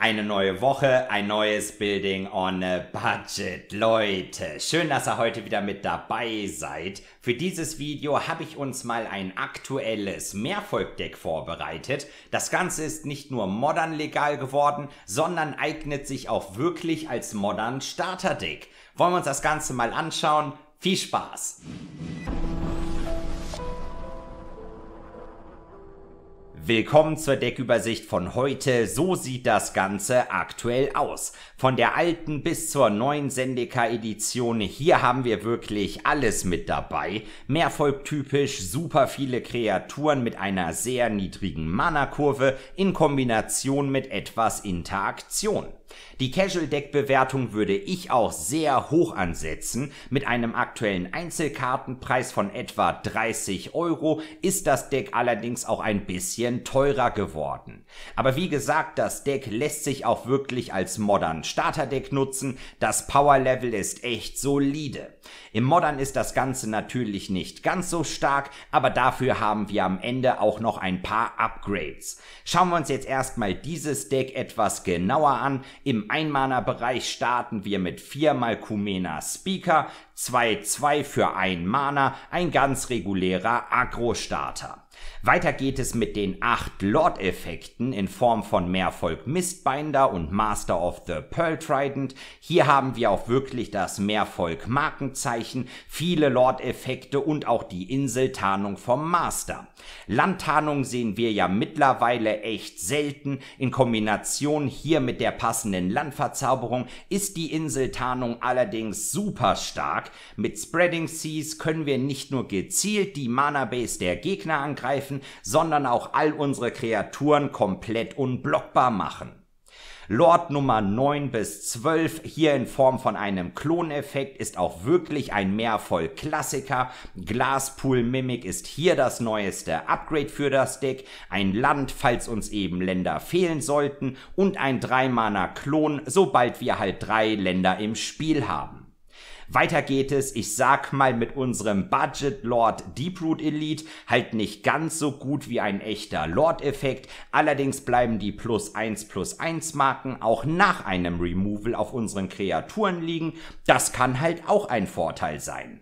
Eine neue Woche, ein neues Building on a Budget. Leute, schön, dass ihr heute wieder mit dabei seid. Für dieses Video habe ich uns mal ein aktuelles Mehrfolgdeck vorbereitet. Das Ganze ist nicht nur modern legal geworden, sondern eignet sich auch wirklich als modern Starterdeck. Wollen wir uns das Ganze mal anschauen? Viel Spaß! Willkommen zur Deckübersicht von heute. So sieht das Ganze aktuell aus. Von der alten bis zur neuen Sendeka-Edition. Hier haben wir wirklich alles mit dabei. Mehrfolg typisch, super viele Kreaturen mit einer sehr niedrigen Mana-Kurve in Kombination mit etwas Interaktion. Die Casual Deck Bewertung würde ich auch sehr hoch ansetzen. Mit einem aktuellen Einzelkartenpreis von etwa 30 Euro ist das Deck allerdings auch ein bisschen teurer geworden. Aber wie gesagt, das Deck lässt sich auch wirklich als Modern Starter Deck nutzen. Das Power Level ist echt solide. Im Modern ist das Ganze natürlich nicht ganz so stark, aber dafür haben wir am Ende auch noch ein paar Upgrades. Schauen wir uns jetzt erstmal dieses Deck etwas genauer an. Im Einmana-Bereich starten wir mit viermal Kumena Speaker, 2-2 für ein Mana, ein ganz regulärer Agro-Starter. Weiter geht es mit den acht Lord-Effekten in Form von Mehrvolk Mistbinder und Master of the Pearl Trident. Hier haben wir auch wirklich das Mehrvolk Markenzeichen, viele Lord-Effekte und auch die Inseltarnung vom Master. Landtarnung sehen wir ja mittlerweile echt selten. In Kombination hier mit der passenden Landverzauberung ist die Inseltarnung allerdings super stark. Mit Spreading Seas können wir nicht nur gezielt die Mana Base der Gegner angreifen, sondern auch all unsere Kreaturen komplett unblockbar machen. Lord Nummer 9 bis 12 hier in Form von einem Kloneffekt ist auch wirklich ein mehr voll Klassiker. Glaspool Mimic ist hier das neueste Upgrade für das Deck, ein Land, falls uns eben Länder fehlen sollten und ein 3 Mana Klon, sobald wir halt drei Länder im Spiel haben. Weiter geht es, ich sag mal, mit unserem Budget Lord Deeproot Elite, halt nicht ganz so gut wie ein echter Lord-Effekt, allerdings bleiben die plus 1 plus 1 Marken auch nach einem Removal auf unseren Kreaturen liegen, das kann halt auch ein Vorteil sein.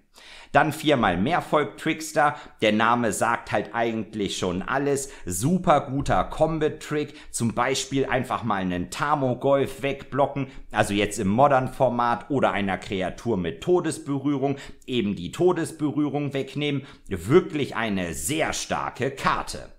Dann viermal Mehrfolg Trickster. Der Name sagt halt eigentlich schon alles. Super guter Combat Trick. Zum Beispiel einfach mal einen Tamo Golf wegblocken. Also jetzt im Modern Format oder einer Kreatur mit Todesberührung. Eben die Todesberührung wegnehmen. Wirklich eine sehr starke Karte.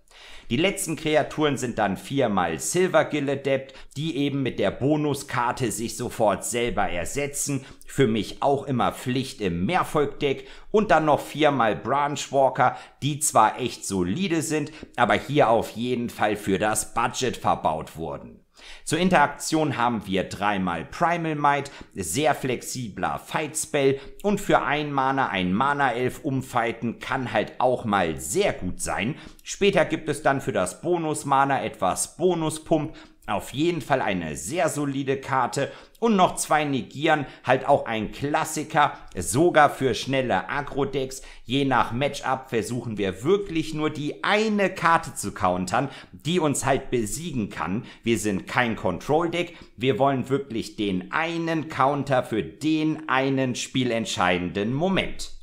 Die letzten Kreaturen sind dann viermal Silvergill Adept, die eben mit der Bonuskarte sich sofort selber ersetzen. Für mich auch immer Pflicht im Mehrvolk-Deck. Und dann noch viermal Branchwalker, die zwar echt solide sind, aber hier auf jeden Fall für das Budget verbaut wurden. Zur Interaktion haben wir dreimal Primal Might, sehr flexibler Fight Spell und für ein Mana ein Mana Elf umfighten kann halt auch mal sehr gut sein. Später gibt es dann für das Bonus Mana etwas Bonus Pump auf jeden Fall eine sehr solide Karte und noch zwei Negieren, halt auch ein Klassiker, sogar für schnelle Agro-Decks. Je nach Matchup versuchen wir wirklich nur die eine Karte zu countern, die uns halt besiegen kann. Wir sind kein Control-Deck, wir wollen wirklich den einen Counter für den einen spielentscheidenden Moment.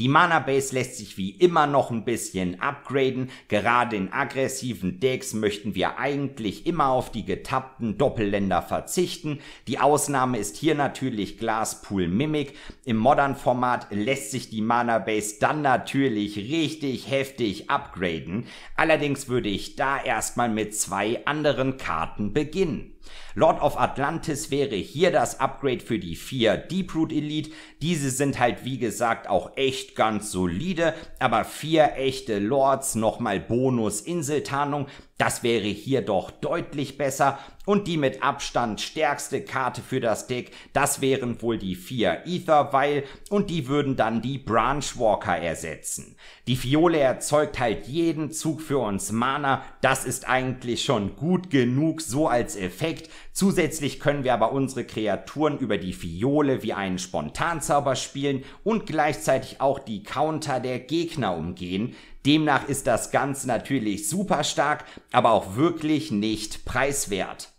Die Mana Base lässt sich wie immer noch ein bisschen upgraden. Gerade in aggressiven Decks möchten wir eigentlich immer auf die getappten Doppelländer verzichten. Die Ausnahme ist hier natürlich Glaspool Mimic. Im Modern Format lässt sich die Mana Base dann natürlich richtig heftig upgraden. Allerdings würde ich da erstmal mit zwei anderen Karten beginnen. Lord of Atlantis wäre hier das Upgrade für die vier Deeproot Elite. Diese sind halt wie gesagt auch echt nicht ganz solide, aber vier echte Lords, nochmal Bonus Inseltarnung, das wäre hier doch deutlich besser und die mit Abstand stärkste Karte für das Deck, das wären wohl die vier Ether, weil, und die würden dann die Branchwalker ersetzen. Die Fiole erzeugt halt jeden Zug für uns Mana, das ist eigentlich schon gut genug, so als Effekt. Zusätzlich können wir aber unsere Kreaturen über die Fiole wie einen Spontanzauber spielen und gleichzeitig auch die Counter der Gegner umgehen. Demnach ist das Ganze natürlich super stark, aber auch wirklich nicht preiswert.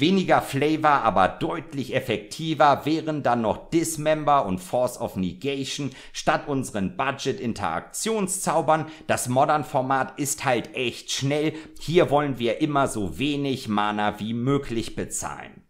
Weniger Flavor, aber deutlich effektiver wären dann noch Dismember und Force of Negation statt unseren Budget-Interaktionszaubern. Das Modern-Format ist halt echt schnell. Hier wollen wir immer so wenig Mana wie möglich bezahlen.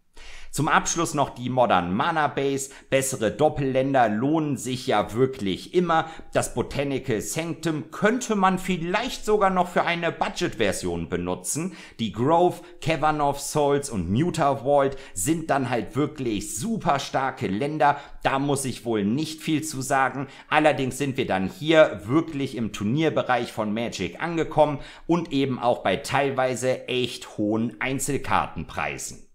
Zum Abschluss noch die Modern Mana Base. Bessere Doppelländer lohnen sich ja wirklich immer. Das Botanical Sanctum könnte man vielleicht sogar noch für eine Budget-Version benutzen. Die Grove, Cavern of Souls und Muta Vault sind dann halt wirklich super starke Länder. Da muss ich wohl nicht viel zu sagen. Allerdings sind wir dann hier wirklich im Turnierbereich von Magic angekommen und eben auch bei teilweise echt hohen Einzelkartenpreisen.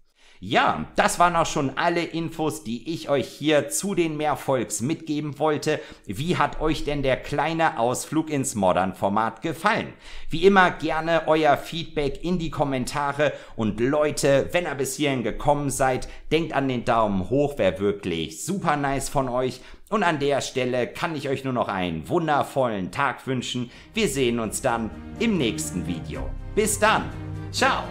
Ja, das waren auch schon alle Infos, die ich euch hier zu den Mehrfolgs mitgeben wollte. Wie hat euch denn der kleine Ausflug ins Modern Format gefallen? Wie immer gerne euer Feedback in die Kommentare und Leute, wenn ihr bis hierhin gekommen seid, denkt an den Daumen hoch, wäre wirklich super nice von euch. Und an der Stelle kann ich euch nur noch einen wundervollen Tag wünschen. Wir sehen uns dann im nächsten Video. Bis dann. Ciao.